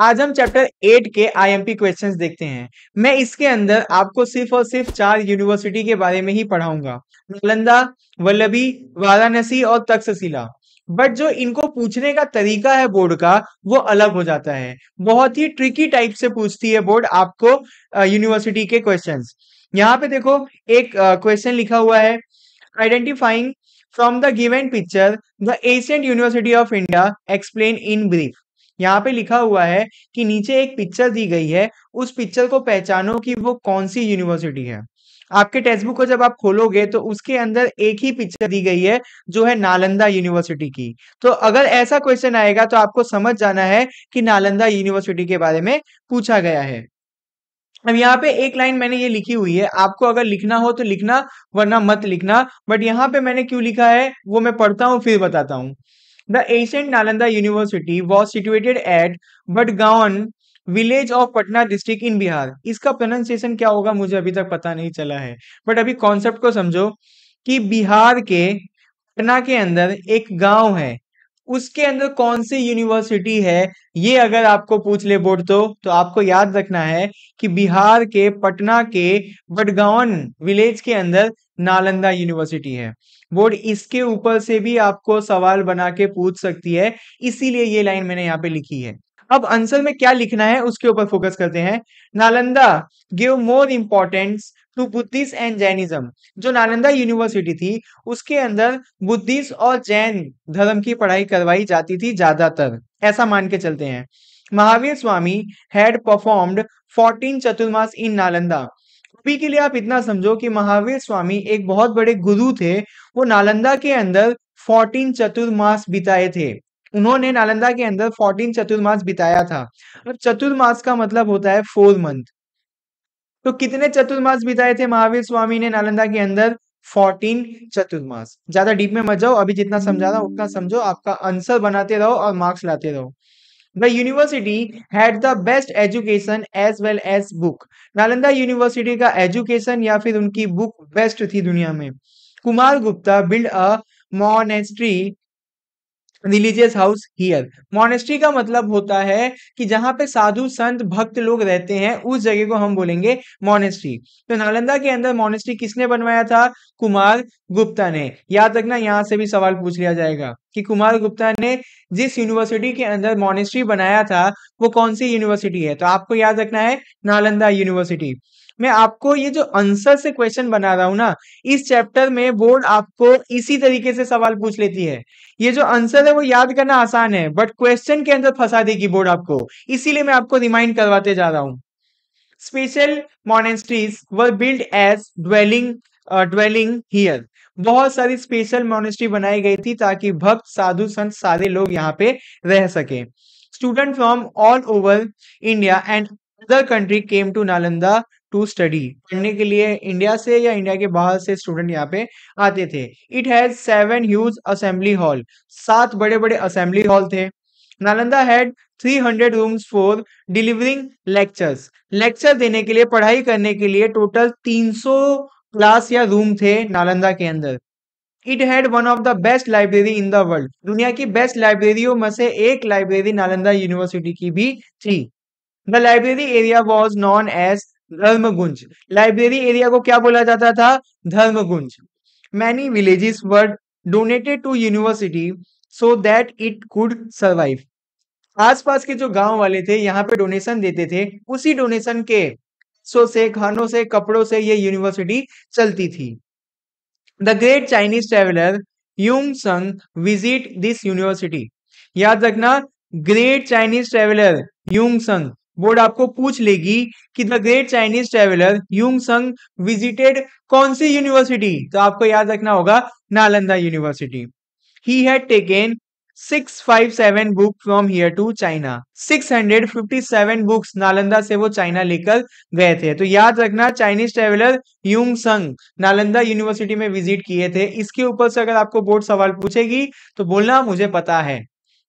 आज हम chapter eight के आईएमपी क्वेश्चंस देखते हैं मैं इसके अंदर आपको सिर्फ और सिर्फ चार यूनिवर्सिटी के बारे में ही पढ़ाऊंगा नालंदा वल्लभी वाराणसी और तक्षशिला बट जो इनको पूछने का तरीका है बोर्ड का वो अलग हो जाता है बहुत ही ट्रिकी टाइप से पूछती है बोर्ड आपको यूनिवर्सिटी के क्वेश्चन यहाँ पे देखो एक क्वेश्चन लिखा हुआ है identifying from the given picture the ancient university of India explain in brief यहाँ पे लिखा हुआ है कि नीचे एक पिक्चर दी गई है उस पिक्चर को पहचानो कि वो कौन सी यूनिवर्सिटी है आपके टेक्स्ट बुक को जब आप खोलोगे तो उसके अंदर एक ही पिक्चर दी गई है जो है नालंदा यूनिवर्सिटी की तो अगर ऐसा क्वेश्चन आएगा तो आपको समझ जाना है कि नालंदा यूनिवर्सिटी के बारे में पूछा गया है अब यहाँ पे एक लाइन मैंने ये लिखी हुई है आपको अगर लिखना हो तो लिखना वरना मत लिखना बट यहाँ पे मैंने क्यों लिखा है वो मैं पढ़ता हूँ फिर बताता हूँ ancient Nalanda university was was at Bargaon village of Patna district in Bihar इसका प्रोनाउंसिएशन क्या होगा मुझे अभी तक पता नहीं चला है बट अभी कॉन्सेप्ट को समझो कि बिहार के पटना के अंदर एक गांव है उसके अंदर कौन सी यूनिवर्सिटी है ये अगर आपको पूछ ले बोर्ड तो तो आपको याद रखना है कि बिहार के पटना के बडगावन विलेज के अंदर नालंदा यूनिवर्सिटी है बोर्ड इसके ऊपर से भी आपको सवाल बना के पूछ सकती है इसीलिए ये लाइन मैंने यहाँ पे लिखी है अब आंसर में क्या लिखना है उसके ऊपर फोकस करते हैं Nalanda give more importance to Buddhist and Jainism जो नालंदा यूनिवर्सिटी थी उसके अंदर बुद्धिस्ट और जैन धर्म की पढ़ाई करवाई जाती थी ज्यादातर ऐसा मान के चलते हैं Mahavir Swami had performed 14 Chaturmas in Nalanda अभी के लिए आप इतना समझो कि महावीर स्वामी एक बहुत बड़े गुरु थे वो नालंदा के अंदर 14 चतुर्मास बिताए थे उन्होंने नालंदा के अंदर 14 चतुर्मास बिताया था अब चतुर्मास का मतलब होता है फोर मंथ तो कितने चतुर्मास बिताए थे महावीर स्वामी ने नालंदा के अंदर फोर्टीन चतुर्मास ज्यादा डीप में मत जाओ अभी जितना समझा रहा उतना समझो आपका आंसर बनाते रहो और मार्क्स लाते रहो the university had the best education as well as book Nalanda university का एजुकेशन या फिर उनकी बुक बेस्ट थी दुनिया में Kumar Gupta build a monastery religious house here monastery का मतलब होता है कि जहां पे साधु संत भक्त लोग रहते हैं उस जगह को हम बोलेंगे मोनेस्ट्री तो नालंदा के अंदर मोनेस्ट्री किसने बनवाया था कुमार गुप्ता ने याद रखना यहाँ से भी सवाल पूछ लिया जाएगा कि कुमार गुप्ता ने जिस यूनिवर्सिटी के अंदर मोनेस्ट्री बनाया था वो कौन सी यूनिवर्सिटी है तो आपको याद रखना है नालंदा यूनिवर्सिटी मैं आपको ये जो आंसर से क्वेश्चन बना रहा हूँ ना इस चैप्टर में बोर्ड आपको इसी तरीके से सवाल पूछ लेती है ये जो आंसर है वो याद करना आसान है बट क्वेश्चन के अंदर फंसा देगी बोर्ड आपको इसीलिए मैं आपको रिमाइंड करवाते जा रहा हूँ special monasteries were build as dwelling dwelling here बहुत सारी स्पेशल मोनेस्ट्री बनाई गई थी ताकि भक्त साधु संत सारे लोग यहाँ पे रह सके student from all over India and other country came to Nalanda to study पढ़ने के लिए इंडिया से या इंडिया के बाहर से स्टूडेंट यहाँ पे आते थे it has seven huge assembly hall सात बड़े बड़े असेंबली हॉल थे Nalanda had 300 rooms for delivering lectures lecture देने के लिए पढ़ाई करने के लिए टोटल 300 क्लास या रूम थे नालंदा के अंदर it had one of the best library in the world दुनिया की बेस्ट लाइब्रेरियों में से एक लाइब्रेरी नालंदा यूनिवर्सिटी की भी थी the library area was known as Dharmagunj library area को क्या बोला जाता था Dharmagunj many villages were donated to university so that it could survive आसपास के जो गांव वाले थे यहाँ पे डोनेशन देते थे उसी डोनेशन के सो से खानों से कपड़ों से ये यूनिवर्सिटी चलती थी the great Chinese traveller Hiuen Tsang visit this university याद रखना great Chinese traveller Hiuen Tsang board आपको पूछ लेगी कि the great Chinese traveller Hiuen Tsang visited कौन सी यूनिवर्सिटी तो आपको याद रखना होगा नालंदा यूनिवर्सिटी ही had taken six five seven book from here to China six hundred fifty seven books Nalanda से वो चाइना लेकर गए थे तो याद रखना चाइनीज ट्रेवलर यूंग संग नालंदा यूनिवर्सिटी में विजिट किए थे इसके ऊपर से अगर आपको बोर्ड सवाल पूछेगी तो बोलना मुझे पता है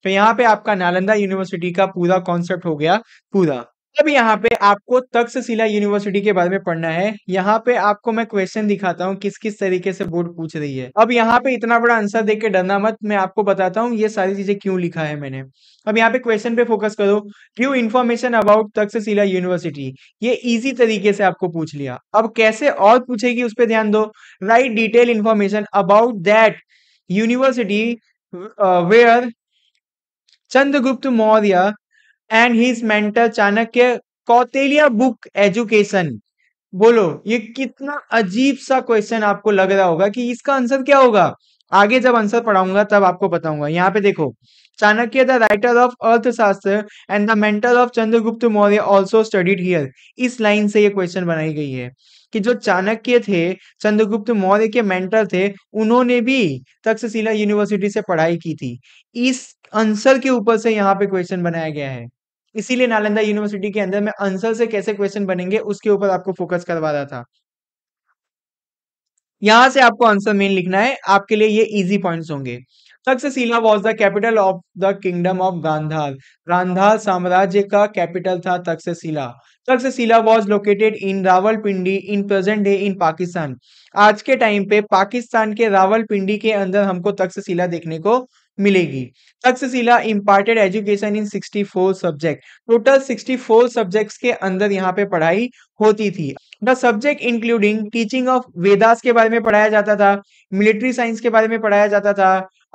तो यहाँ पे आपका नालंदा यूनिवर्सिटी का पूरा कॉन्सेप्ट हो गया पूरा अब यहाँ पे आपको तक्षशिला यूनिवर्सिटी के बारे में पढ़ना है यहाँ पे आपको मैं क्वेश्चन दिखाता हूँ किस किस तरीके से बोर्ड पूछ रही है अब यहाँ पे इतना बड़ा आंसर देख के डरना मत मैं आपको बताता हूँ ये सारी चीजें क्यों लिखा है मैंने अब यहाँ पे क्वेश्चन पे फोकस करो Q information about Takshashila university ये इजी तरीके से आपको पूछ लिया अब कैसे और पूछेगी उस पर ध्यान दो right detail information about that university where Chandragupta Maurya and his mentor Chanakya Kautilya book education बोलो ये कितना अजीब सा क्वेश्चन आपको लग रहा होगा कि इसका आंसर क्या होगा आगे जब आंसर पढ़ाऊंगा तब आपको बताऊंगा यहाँ पे देखो Chanakya the writer of Arthashastra and the mentor of Chandragupta Maurya also studied here इस लाइन से ये क्वेश्चन बनाई गई है कि जो चाणक्य थे चंद्रगुप्त मौर्य के मेंटर थे उन्होंने भी तक्षशिला यूनिवर्सिटी से पढ़ाई की थी इस आंसर के ऊपर से यहाँ पे क्वेश्चन बनाया गया है इसीलिए नालंदा यूनिवर्सिटी के अंदर में आंसर से कैसे क्वेश्चन बनेंगे उसके ऊपर आपको फोकस करवा रहा था यहां से आपको आंसर मेन लिखना है आपके लिए ये इजी पॉइंट्स होंगे Takshashila was the capital of the kingdom of Gandhar Gandhar साम्राज्य का कैपिटल था Takshashila Takshashila was located in Rawalpindi in present day in Pakistan आज के टाइम पे पाकिस्तान के रावलपिंडी के अंदर हमको तक्षशिला देखने को मिलेगी Takshashila imparted education in 64 subject total 64 subjects के अंदर यहाँ पे पढ़ाई होती थी the subject including teaching of Vedas के बारे में पढ़ाया जाता था मिलिट्री साइंस के बारे में पढ़ाया जाता था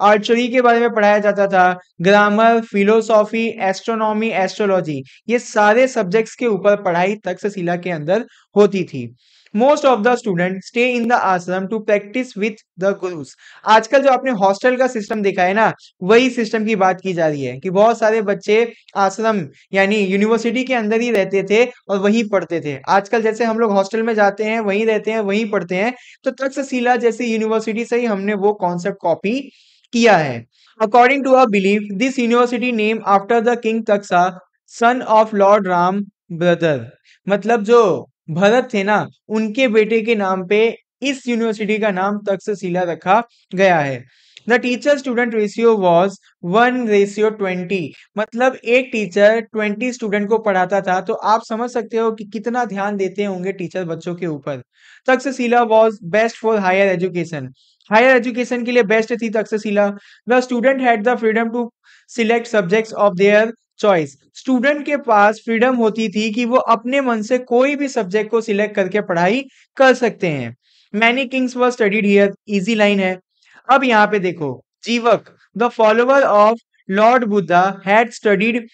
आर्चरी के बारे में पढ़ाया जाता था ग्रामर फिलोसॉफी एस्ट्रोनॉमी एस्ट्रोलॉजी ये सारे सब्जेक्ट्स के ऊपर पढ़ाई तक्षशिला के अंदर होती थी most of the student stay in the ashram to practice with the gurus आजकल जो आपने हॉस्टल का सिस्टम देखा है ना वही सिस्टम की बात की जा रही है कि बहुत सारे बच्चे आश्रम यानी यूनिवर्सिटी के अंदर ही रहते थे और वहीं पढ़ते थे आजकल जैसे हम लोग हॉस्टल में जाते हैं वहीं रहते हैं वहीं पढ़ते हैं तो तक्षशिला जैसी यूनिवर्सिटी से ही हमने वो कॉन्सेप्ट कॉपी किया है according to our believe this university name after the king Taksha son of lord Ram brother मतलब जो भरत थे ना उनके बेटे के नाम पे इस यूनिवर्सिटी का नाम तक्षशिला रखा गया है the teacher student ratio was one ratio twenty मतलब एक टीचर ट्वेंटी स्टूडेंट को पढ़ाता था तो आप समझ सकते हो कि कितना ध्यान देते होंगे टीचर बच्चों के ऊपर Takshashila was best for higher education higher education के लिए बेस्ट थी Takshashila the student had the freedom to select subjects of their choice student के पास फ्रीडम होती थी कि वो अपने मन से कोई भी सब्जेक्ट को सिलेक्ट करके पढ़ाई कर सकते हैं many kings were studied here easy line है अब यहाँ पे देखो Jivak the follower of lord Buddha had studied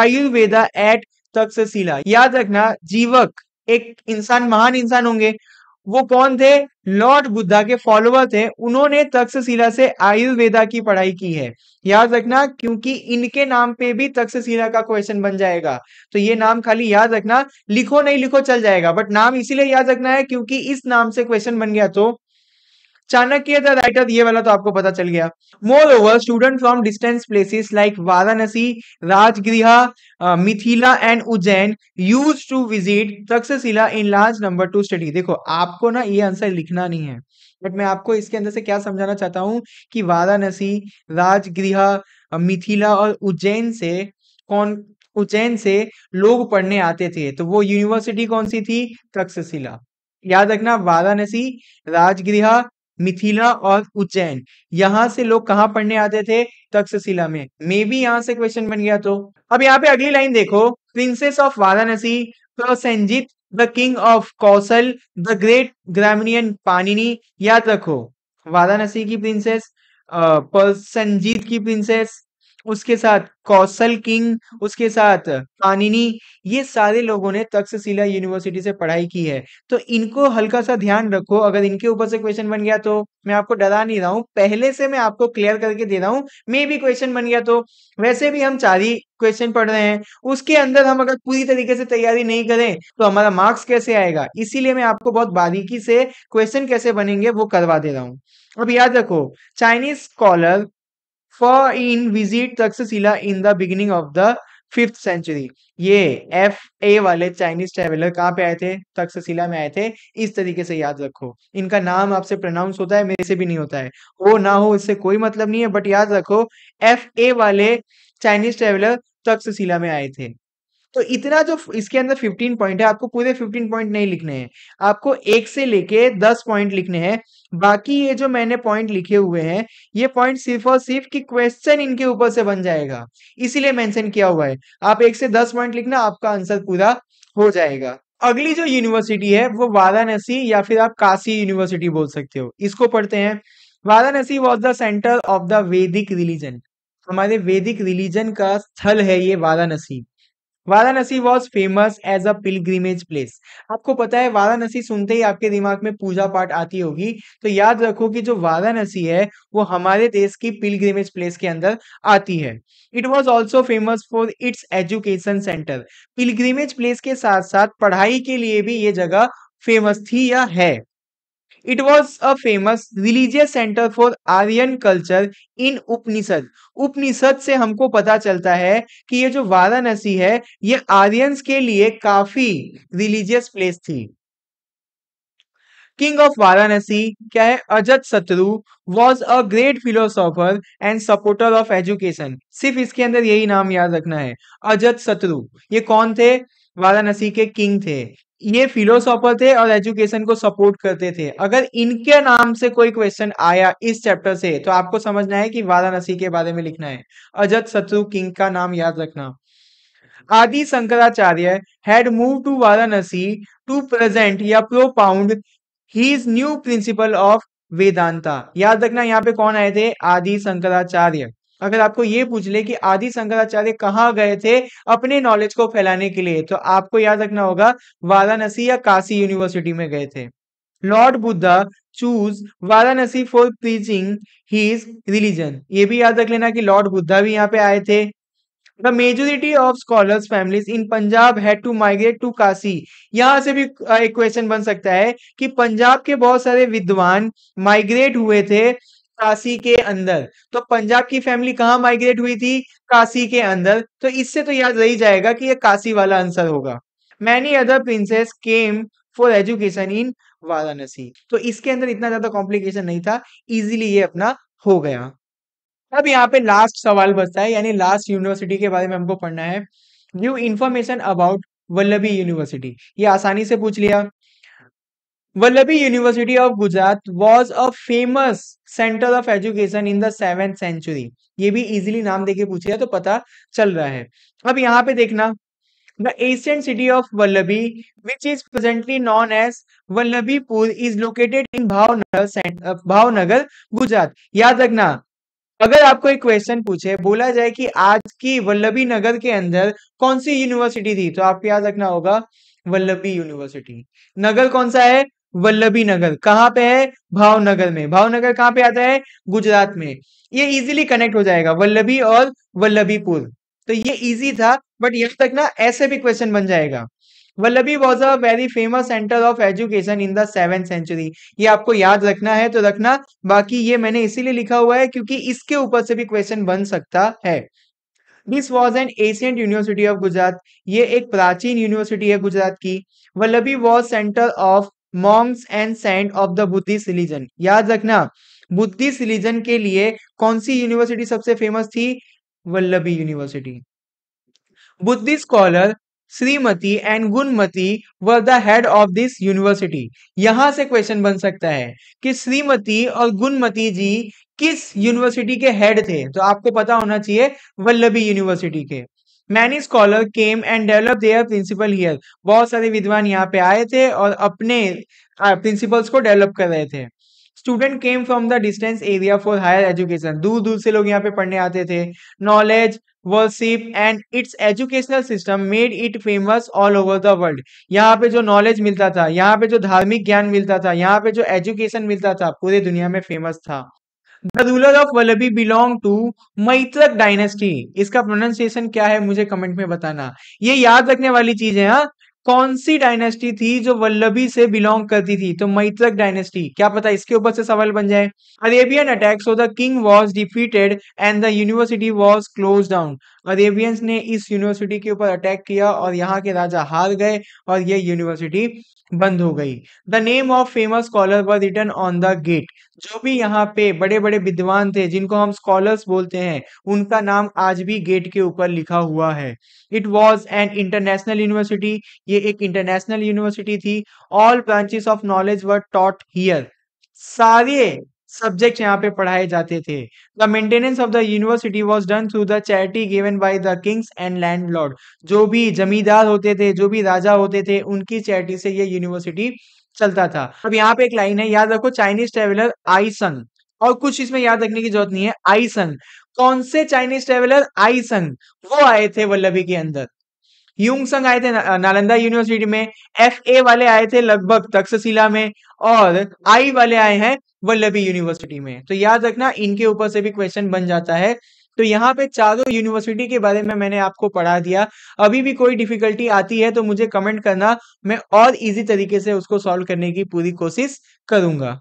Ayurveda at Takshashila याद रखना जीवक एक इंसान महान इंसान होंगे वो कौन थे लॉर्ड बुद्धा के फॉलोअर थे उन्होंने तक्षशिला से आयुर्वेदा की पढ़ाई की है याद रखना क्योंकि इनके नाम पे भी तक्षशिला का क्वेश्चन बन जाएगा तो ये नाम खाली याद रखना लिखो नहीं लिखो चल जाएगा बट नाम इसीलिए याद रखना है क्योंकि इस नाम से क्वेश्चन बन गया तो चाणक्य द राइटर ये वाला तो आपको पता चल गया more over student from distance places like Varanasi Rajgriha Mithila and Ujjain use to visit Takshashila in large number to study देखो आपको ना ये आंसर लिखना नहीं है बट मैं आपको इसके अंदर से क्या समझाना चाहता हूँ कि वाराणसी राजगृह मिथिला और उज्जैन से कौन उज्जैन से लोग पढ़ने आते थे तो वो यूनिवर्सिटी कौन सी थी तक्षशिला याद रखना वाराणसी राजगृह मिथिला और उज्जैन यहां से लोग कहाँ पढ़ने आते थे तक्षशिला में मे बी यहाँ से क्वेश्चन बन गया तो अब यहाँ पे अगली लाइन देखो princes of Varanasi Prasenjit the king of Kaushal the great grammarian Panini याद रखो वाराणसी की प्रिंसेस प्रसंजीत की प्रिंसेस उसके साथ कौशल किंग उसके साथ पानिनी ये सारे लोगों ने तक्षशिला यूनिवर्सिटी से पढ़ाई की है तो इनको हल्का सा ध्यान रखो अगर इनके ऊपर से क्वेश्चन बन गया तो मैं आपको डरा नहीं रहा हूँ पहले से मैं आपको क्लियर करके दे रहा हूँ मे भी क्वेश्चन बन गया तो वैसे भी हम चार ही क्वेश्चन पढ़ रहे हैं उसके अंदर हम अगर पूरी तरीके से तैयारी नहीं करें तो हमारा मार्क्स कैसे आएगा इसीलिए मैं आपको बहुत बारीकी से क्वेश्चन कैसे बनेंगे वो करवा दे रहा हूँ अब याद रखो Chinese scholar Fa Hien visit Takshashila in the beginning of the fifth century ये एफ ए वाले चाइनीज ट्रेवलर कहाँ पे आए थे तक्षशिला में आए थे इस तरीके से याद रखो इनका नाम आपसे प्रोनाउंस होता है मेरे से भी नहीं होता है हो ना हो इससे कोई मतलब नहीं है बट याद रखो एफ ए वाले चाइनीज ट्रेवलर तक्षशिला में आए थे तो इतना जो इसके अंदर फिफ्टीन पॉइंट है आपको पूरे फिफ्टीन पॉइंट नहीं लिखने हैं आपको एक से लेके दस पॉइंट लिखने हैं बाकी ये जो मैंने पॉइंट लिखे हुए हैं ये पॉइंट सिर्फ और सिर्फ कि क्वेश्चन इनके ऊपर से बन जाएगा इसीलिए मेंशन किया हुआ है आप एक से दस पॉइंट लिखना आपका आंसर पूरा हो जाएगा अगली जो यूनिवर्सिटी है वो वाराणसी या फिर आप काशी यूनिवर्सिटी बोल सकते हो इसको पढ़ते हैं Varanasi was the centre of the Vedic religion हमारे वेदिक रिलीजन का स्थल है ये Varanasi Varanasi was famous as a pilgrimage place आपको पता है वाराणसी सुनते ही आपके दिमाग में पूजा पाठ आती होगी तो याद रखो कि जो वाराणसी है वो हमारे देश की पिलग्रीमेज प्लेस के अंदर आती है it was also famous for its education centre pilgrimage place के साथ साथ पढ़ाई के लिए भी ये जगह फेमस थी या है it was a famous religious centre for Aryan culture in Upanishad Upanishad से हमको पता चलता है कि ये जो वाराणसी है ये आर्यंस के लिए काफी रिलीजियस प्लेस थी किंग ऑफ वाराणसी क्या है Ajatashatru was a great philosopher and supporter of education सिर्फ इसके अंदर यही नाम याद रखना है अजत शत्रु ये कौन थे वाराणसी के किंग थे ये फिलोसॉफर थे और एजुकेशन को सपोर्ट करते थे अगर इनके नाम से कोई क्वेश्चन आया इस चैप्टर से तो आपको समझना है कि वाराणसी के बारे में लिखना है अजत शत्रु किंग का नाम याद रखना Adi Shankaracharya had move to Varanasi to present या propound his new principle of Vedanta याद रखना यहाँ पे कौन आए थे आदि शंकराचार्य अगर आपको ये पूछ ले कि आदि शंकराचार्य कहाँ गए थे अपने नॉलेज को फैलाने के लिए तो आपको याद रखना होगा वाराणसी या काशी यूनिवर्सिटी में गए थे lord Buddha choose Varanasi for preaching his religion ये भी याद रख लेना कि लॉर्ड बुद्धा भी यहाँ पे आए थे the majority of scholars families in Punjab had to migrate to Kashi यहाँ से भी एक क्वेश्चन बन सकता है कि पंजाब के बहुत सारे विद्वान माइग्रेट हुए थे काशी के अंदर तो पंजाब की फैमिली कहाँ माइग्रेट हुई थी काशी के अंदर तो इससे तो याद रही जाएगा कि ये काशी वाला आंसर होगा many other princes came for education in Varanasi तो इसके अंदर इतना ज्यादा कॉम्प्लिकेशन नहीं था इजिली ये अपना हो गया अब यहाँ पे लास्ट सवाल बचता है यानी लास्ट यूनिवर्सिटी के बारे में हमको पढ़ना है new information about Vallabhi university ये आसानी से पूछ लिया Vallabhi university of Gujarat was a famous centre of education in the seventh century ये भी इजिली नाम देके पूछे तो पता चल रहा है अब यहाँ पे देखना the ancient city of Vallabhi which is presently known as Vallabhipur is located in Bhavnagar Bhavnagar Gujarat याद रखना अगर आपको एक क्वेश्चन पूछे बोला जाए कि आज की वल्लभी नगर के अंदर कौन सी यूनिवर्सिटी थी तो आपको याद रखना होगा वल्लभी यूनिवर्सिटी नगर कौन सा है वल्लभी नगर कहाँ पे है भावनगर में भावनगर कहाँ पे आता है गुजरात में ये इजीली कनेक्ट हो जाएगा वल्लभी और वल्लभीपुर तो ये इजी था बट यहाँ तक ना ऐसे भी क्वेश्चन बन जाएगा Vallabhi was a very famous centre of education in the seven century ये आपको याद रखना है तो रखना बाकी ये मैंने इसीलिए लिखा हुआ है क्योंकि इसके ऊपर से भी क्वेश्चन बन सकता है this was an ancient university of Gujarat ये एक प्राचीन यूनिवर्सिटी है गुजरात की Vallabhi was centre of monks and saint of the Buddhist religion याद रखना बुद्धिस्ट रिलीजन के लिए कौन सी यूनिवर्सिटी सबसे फेमस थी Vallabhi university Buddhist scholar Shrimati and Gunamati were the head of this university यहां से क्वेश्चन बन सकता है कि श्रीमती और गुणमती जी किस यूनिवर्सिटी के हेड थे तो आपको पता होना चाहिए वल्लभी यूनिवर्सिटी के many scholar came and develop their principle here बहुत सारे विद्वान यहाँ पे आए थे और अपने प्रिंसिपल्स को डेवलप कर रहे थे student came from the distance area for higher education दूर दूर से लोग यहाँ पे पढ़ने आते थे knowledge worship and its educational system made it famous all over the world यहाँ पे जो नॉलेज मिलता था यहाँ पे जो धार्मिक ज्ञान मिलता था यहाँ पे जो एजुकेशन मिलता था पूरे दुनिया में फेमस था the ruler of Vallabhi belong to Maitrak dynasty इसका प्रोनाउंसिएशन क्या है मुझे कमेंट में बताना ये याद रखने वाली चीज है हाँ कौन सी डायनेस्टी थी जो वल्लभी से बिलोंग करती थी तो मैत्रक डायनेस्टी क्या पता इसके ऊपर से सवाल बन जाए Arabian attack so the king was defeated and the university was close down Arabians ने इस यूनिवर्सिटी के ऊपर अटैक किया और यहाँ के राजा हार गए और ये यूनिवर्सिटी बंद हो गई the name of famous scholar were return on the gate जो भी यहाँ पे बड़े बड़े विद्वान थे जिनको हम स्कॉलर्स बोलते हैं उनका नाम आज भी गेट के ऊपर लिखा हुआ है it was an international university ये एक इंटरनेशनल यूनिवर्सिटी थी all branches of knowledge were taught here सारे सब्जेक्ट यहाँ पे पढ़ाए जाते थे the maintenance of the university was done through the charity given by the kings and lord जो भी जमींदार होते थे जो भी राजा होते थे उनकी चैरिटी से ये यूनिवर्सिटी चलता था अब यहाँ पे एक लाइन है याद रखो चाइनीज ट्रेवलर आईसंग और कुछ इसमें याद रखने की जरूरत नहीं है आईसंग कौन से चाइनीज ट्रेवलर आईसंग वो आए थे वल्लभी के अंदर यूंगसंग आए थे नालंदा यूनिवर्सिटी में एफ ए वाले आए थे लगभग तक्षशिला में और आई वाले आए हैं वल्लभी यूनिवर्सिटी में तो याद रखना इनके ऊपर से भी क्वेश्चन बन जाता है तो यहाँ पे चारों यूनिवर्सिटी के बारे में मैंने आपको पढ़ा दिया अभी भी कोई डिफिकल्टी आती है तो मुझे कमेंट करना मैं और इजी तरीके से उसको सॉल्व करने की पूरी कोशिश करूंगा